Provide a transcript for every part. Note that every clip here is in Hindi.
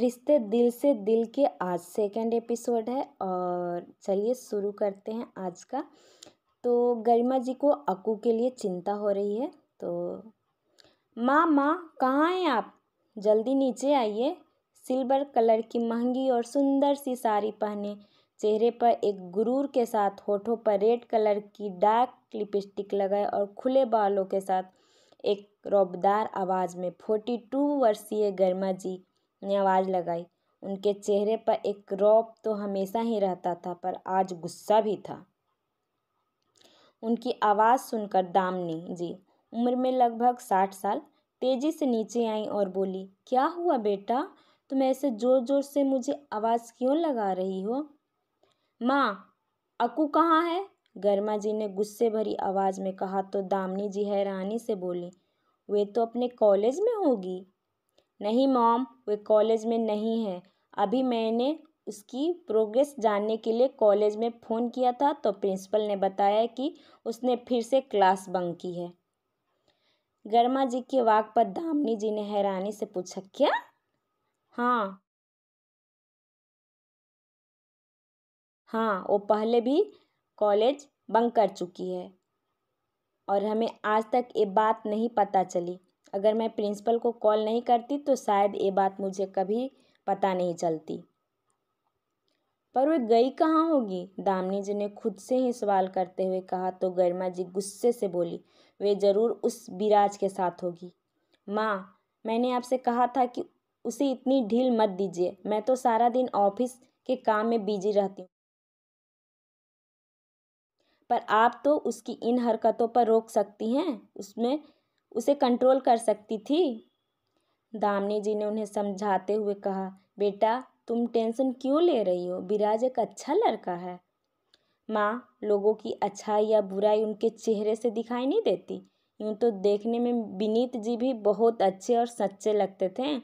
रिश्ते दिल से दिल के आज सेकंड एपिसोड है और चलिए शुरू करते हैं आज का तो गरिमा जी को अकू के लिए चिंता हो रही है तो माँ माँ कहाँ हैं आप जल्दी नीचे आइए सिल्वर कलर की महंगी और सुंदर सी साड़ी पहने चेहरे पर एक गुरूर के साथ होठों पर रेड कलर की डार्क लिपस्टिक लगाए और खुले बालों के साथ एक रौबदार आवाज़ में फोर्टी टू वर्षीय गरिमा जी ने आवाज़ लगाई उनके चेहरे पर एक रौब तो हमेशा ही रहता था पर आज गुस्सा भी था उनकी आवाज़ सुनकर दामनी जी उम्र में लगभग साठ साल तेज़ी से नीचे आई और बोली क्या हुआ बेटा तुम ऐसे ज़ोर ज़ोर से मुझे आवाज़ क्यों लगा रही हो माँ अकू कहाँ है गर्मा जी ने गुस्से भरी आवाज़ में कहा तो दामनी जी हैरानी से बोली वे तो अपने कॉलेज में होगी नहीं मॉम वे कॉलेज में नहीं है अभी मैंने उसकी प्रोग्रेस जानने के लिए कॉलेज में फ़ोन किया था तो प्रिंसिपल ने बताया कि उसने फिर से क्लास बंक की है गर्मा जी के वाक पर दामनी जी ने हैरानी से पूछा क्या हाँ हाँ वो पहले भी कॉलेज बंक कर चुकी है और हमें आज तक ये बात नहीं पता चली अगर मैं प्रिंसिपल को कॉल नहीं करती तो शायद ये बात मुझे कभी पता नहीं चलती पर वे गई कहाँ होगी दामनी जी ने खुद से ही सवाल करते हुए कहा तो गरिमा जी गुस्से से बोली वे ज़रूर उस विराज के साथ होगी माँ मैंने आपसे कहा था कि उसे इतनी ढील मत दीजिए मैं तो सारा दिन ऑफिस के काम में बिजी रहती हूँ पर आप तो उसकी इन हरकतों पर रोक सकती हैं उसमें उसे कंट्रोल कर सकती थी दामनी जी ने उन्हें समझाते हुए कहा बेटा तुम टेंशन क्यों ले रही हो बिराज एक अच्छा लड़का है माँ लोगों की अच्छाई या बुराई उनके चेहरे से दिखाई नहीं देती यूँ तो देखने में विनीत जी भी बहुत अच्छे और सच्चे लगते थे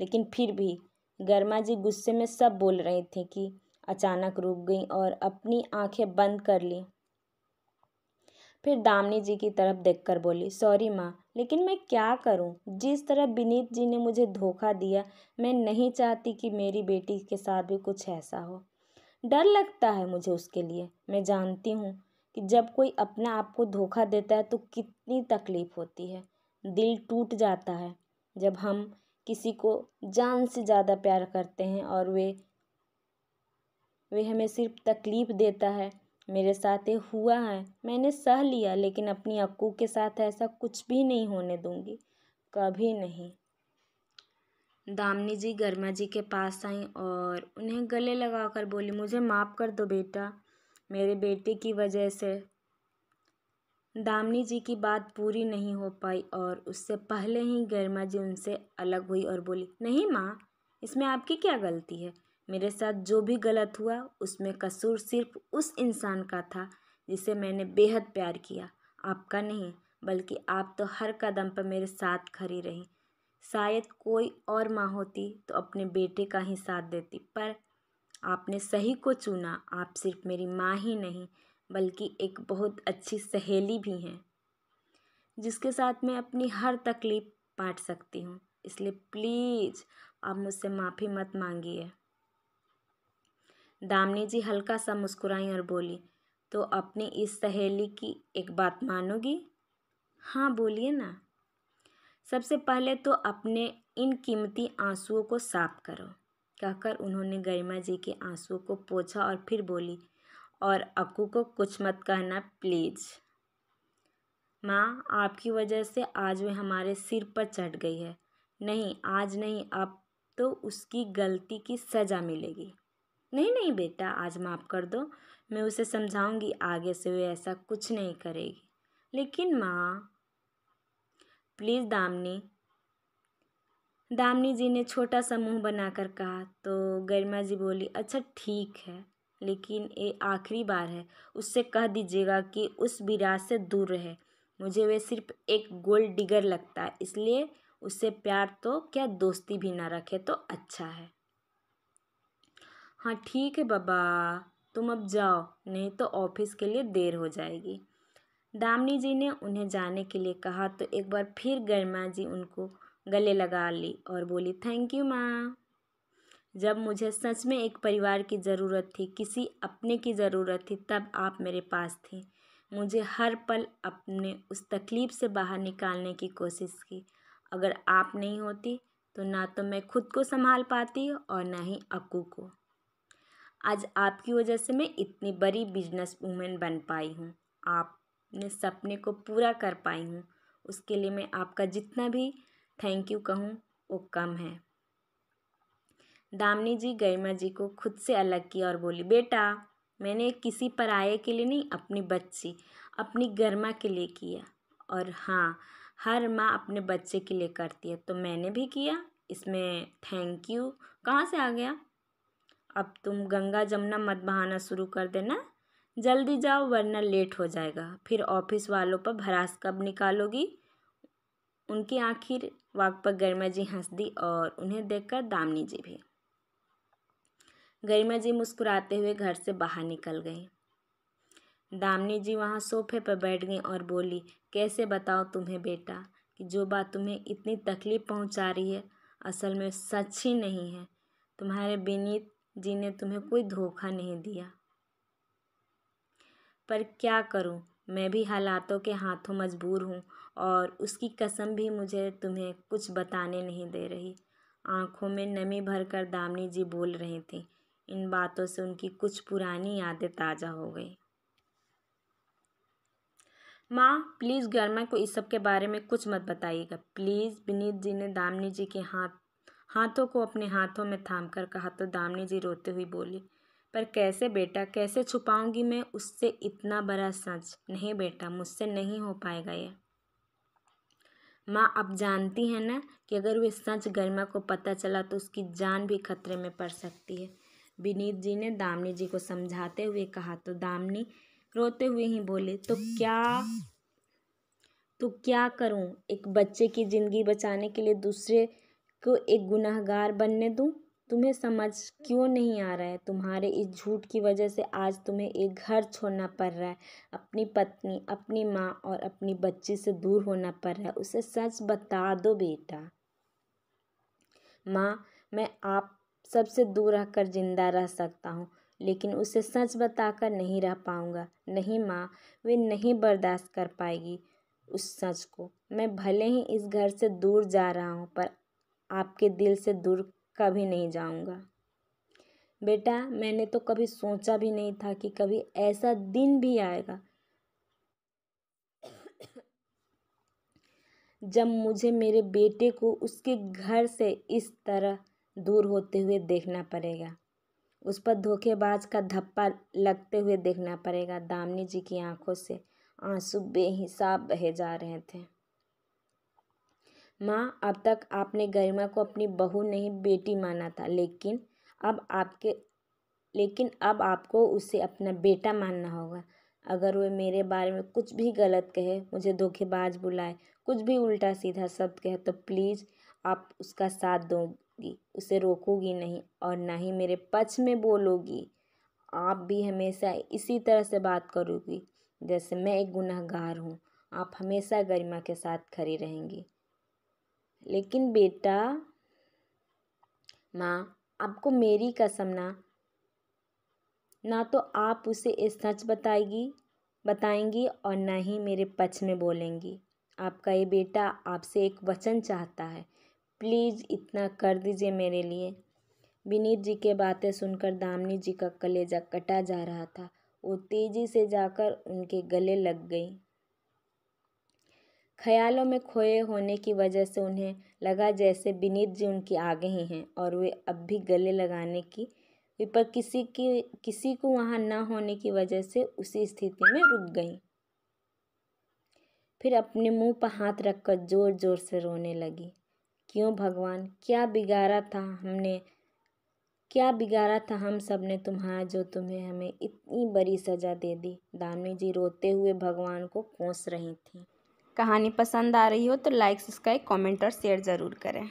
लेकिन फिर भी गर्मा जी गुस्से में सब बोल रहे थे कि अचानक रुक गई और अपनी आंखें बंद कर लीं फिर दामनी जी की तरफ देखकर बोली सॉरी माँ लेकिन मैं क्या करूँ जिस तरह विनीत जी ने मुझे धोखा दिया मैं नहीं चाहती कि मेरी बेटी के साथ भी कुछ ऐसा हो डर लगता है मुझे उसके लिए मैं जानती हूँ कि जब कोई अपना आप को धोखा देता है तो कितनी तकलीफ़ होती है दिल टूट जाता है जब हम किसी को जान से ज़्यादा प्यार करते हैं और वे वे हमें सिर्फ तकलीफ़ देता है मेरे साथ ये हुआ है मैंने सह लिया लेकिन अपनी अक्कू के साथ ऐसा कुछ भी नहीं होने दूँगी कभी नहीं दामनी जी गर्मा जी के पास आई और उन्हें गले लगाकर बोली मुझे माफ़ कर दो बेटा मेरे बेटे की वजह से दामनी जी की बात पूरी नहीं हो पाई और उससे पहले ही गर्मा जी उनसे अलग हुई और बोली नहीं माँ इसमें आपकी क्या गलती है मेरे साथ जो भी गलत हुआ उसमें कसूर सिर्फ उस इंसान का था जिसे मैंने बेहद प्यार किया आपका नहीं बल्कि आप तो हर कदम पर मेरे साथ खड़ी रहीं शायद कोई और माँ होती तो अपने बेटे का ही साथ देती पर आपने सही को चुना आप सिर्फ मेरी माँ ही नहीं बल्कि एक बहुत अच्छी सहेली भी हैं जिसके साथ मैं अपनी हर तकलीफ़ बांट सकती हूँ इसलिए प्लीज़ आप मुझसे माफ़ी मत मांगिए दामनी जी हल्का सा मुस्कुराई और बोली तो अपनी इस सहेली की एक बात मानोगी हाँ बोलिए ना सबसे पहले तो अपने इन कीमती आंसुओं को साफ करो कहकर उन्होंने गरिमा जी के आंसुओं को पोछा और फिर बोली और अक्कू को कुछ मत कहना प्लीज़ माँ आपकी वजह से आज वे हमारे सिर पर चढ़ गई है नहीं आज नहीं अब तो उसकी गलती की सज़ा मिलेगी नहीं नहीं बेटा आज माफ़ कर दो मैं उसे समझाऊंगी आगे से वे ऐसा कुछ नहीं करेगी लेकिन माँ प्लीज़ दामनी दामनी जी ने छोटा सा मुंह बनाकर कहा तो गरिमा जी बोली अच्छा ठीक है लेकिन ये आखिरी बार है उससे कह दीजिएगा कि उस विराट से दूर रहे मुझे वे सिर्फ एक गोल्ड डिगर लगता है इसलिए उससे प्यार तो क्या दोस्ती भी ना रखे तो अच्छा है हाँ ठीक है बबा तुम अब जाओ नहीं तो ऑफिस के लिए देर हो जाएगी दामनी जी ने उन्हें जाने के लिए कहा तो एक बार फिर गरिमा जी उनको गले लगा ली और बोली थैंक यू माँ जब मुझे सच में एक परिवार की ज़रूरत थी किसी अपने की ज़रूरत थी तब आप मेरे पास थे मुझे हर पल अपने उस तकलीफ़ से बाहर निकालने की कोशिश की अगर आप नहीं होती तो ना तो मैं खुद को संभाल पाती और ना ही अक्कू को आज आपकी वजह से मैं इतनी बड़ी बिजनेस वूमेन बन पाई हूँ आपने सपने को पूरा कर पाई हूँ उसके लिए मैं आपका जितना भी थैंक यू कहूँ वो कम है दामनी जी गरिमा जी को खुद से अलग किया और बोली बेटा मैंने किसी पराये के लिए नहीं अपनी बच्ची अपनी गरिमा के लिए किया और हाँ हर माँ अपने बच्चे के लिए करती है तो मैंने भी किया इसमें थैंक यू कहाँ से आ गया अब तुम गंगा जमुना मत बहाना शुरू कर देना जल्दी जाओ वरना लेट हो जाएगा फिर ऑफिस वालों पर भरास कब निकालोगी उनकी आखिर वाक पर गरिमा जी हंस दी और उन्हें देखकर दामनी जी भी गरिमा जी मुस्कुराते हुए घर से बाहर निकल गई दामनी जी वहाँ सोफे पर बैठ गई और बोली कैसे बताओ तुम्हें बेटा कि जो बात तुम्हें इतनी तकलीफ़ पहुँचा रही है असल में सच ही नहीं है तुम्हारे विनीत जिन्हें तुम्हें कोई धोखा नहीं दिया पर क्या करूं मैं भी हालातों के हाथों मजबूर हूं और उसकी कसम भी मुझे तुम्हें कुछ बताने नहीं दे रही आंखों में नमी भरकर दामनी जी बोल रही थी इन बातों से उनकी कुछ पुरानी यादें ताज़ा हो गई माँ प्लीज़ गर्मा को इस सब के बारे में कुछ मत बताइएगा प्लीज़ विनीत जी ने दामनी जी के हाथ हाथों को अपने हाथों में थाम कर कहा तो दामनी जी रोते हुए बोली पर कैसे बेटा कैसे छुपाऊंगी मैं उससे इतना बड़ा सच नहीं बेटा मुझसे नहीं हो पाएगा ये माँ अब जानती है ना कि अगर वे सच गरिमा को पता चला तो उसकी जान भी खतरे में पड़ सकती है विनीत जी ने दामनी जी को समझाते हुए कहा तो दामनी रोते हुए ही बोले तो क्या तो क्या करूँ एक बच्चे की ज़िंदगी बचाने के लिए दूसरे को एक गुनाहगार बनने दूँ तुम्हें समझ क्यों नहीं आ रहा है तुम्हारे इस झूठ की वजह से आज तुम्हें एक घर छोड़ना पड़ रहा है अपनी पत्नी अपनी माँ और अपनी बच्ची से दूर होना पड़ रहा है उसे सच बता दो बेटा माँ मैं आप सबसे दूर रहकर ज़िंदा रह सकता हूँ लेकिन उसे सच बताकर नहीं रह पाऊँगा नहीं माँ वे नहीं बर्दाश्त कर पाएगी उस सच को मैं भले ही इस घर से दूर जा रहा हूँ पर आपके दिल से दूर कभी नहीं जाऊंगा बेटा मैंने तो कभी सोचा भी नहीं था कि कभी ऐसा दिन भी आएगा जब मुझे मेरे बेटे को उसके घर से इस तरह दूर होते हुए देखना पड़ेगा उस पर धोखेबाज का धप्पा लगते हुए देखना पड़ेगा दामनी जी की आंखों से आंसू बेहिसाब बहे जा रहे थे माँ अब तक आपने गरिमा को अपनी बहू नहीं बेटी माना था लेकिन अब आपके लेकिन अब आपको उसे अपना बेटा मानना होगा अगर वह मेरे बारे में कुछ भी गलत कहे मुझे धोखेबाज बुलाए कुछ भी उल्टा सीधा शब्द कहे तो प्लीज़ आप उसका साथ दोगी उसे रोकोगी नहीं और ना ही मेरे पक्ष में बोलोगी आप भी हमेशा इसी तरह से बात करोगी जैसे मैं एक गुनाहगार हूँ आप हमेशा गरिमा के साथ खड़ी रहेंगी लेकिन बेटा माँ आपको मेरी कसम ना ना तो आप उसे सच बताएगी बताएंगी और ना ही मेरे पक्ष में बोलेंगी आपका ये बेटा आपसे एक वचन चाहता है प्लीज़ इतना कर दीजिए मेरे लिए विनीत जी के बातें सुनकर दामनी जी का कलेजा कटा जा रहा था वो तेज़ी से जाकर उनके गले लग गई ख्यालों में खोए होने की वजह से उन्हें लगा जैसे विनीत जी उनके आगे ही हैं और वे अब भी गले लगाने की पर किसी की किसी को वहाँ न होने की वजह से उसी स्थिति में रुक गई फिर अपने मुंह पर हाथ रखकर ज़ोर ज़ोर से रोने लगी क्यों भगवान क्या बिगाड़ा था हमने क्या बिगाड़ा था हम सब ने तुम्हारा जो तुम्हें हमें इतनी बड़ी सज़ा दे दी दानवी जी रोते हुए भगवान को कोस रही थीं कहानी पसंद आ रही हो तो लाइक सब्सक्राइब कमेंट और शेयर ज़रूर करें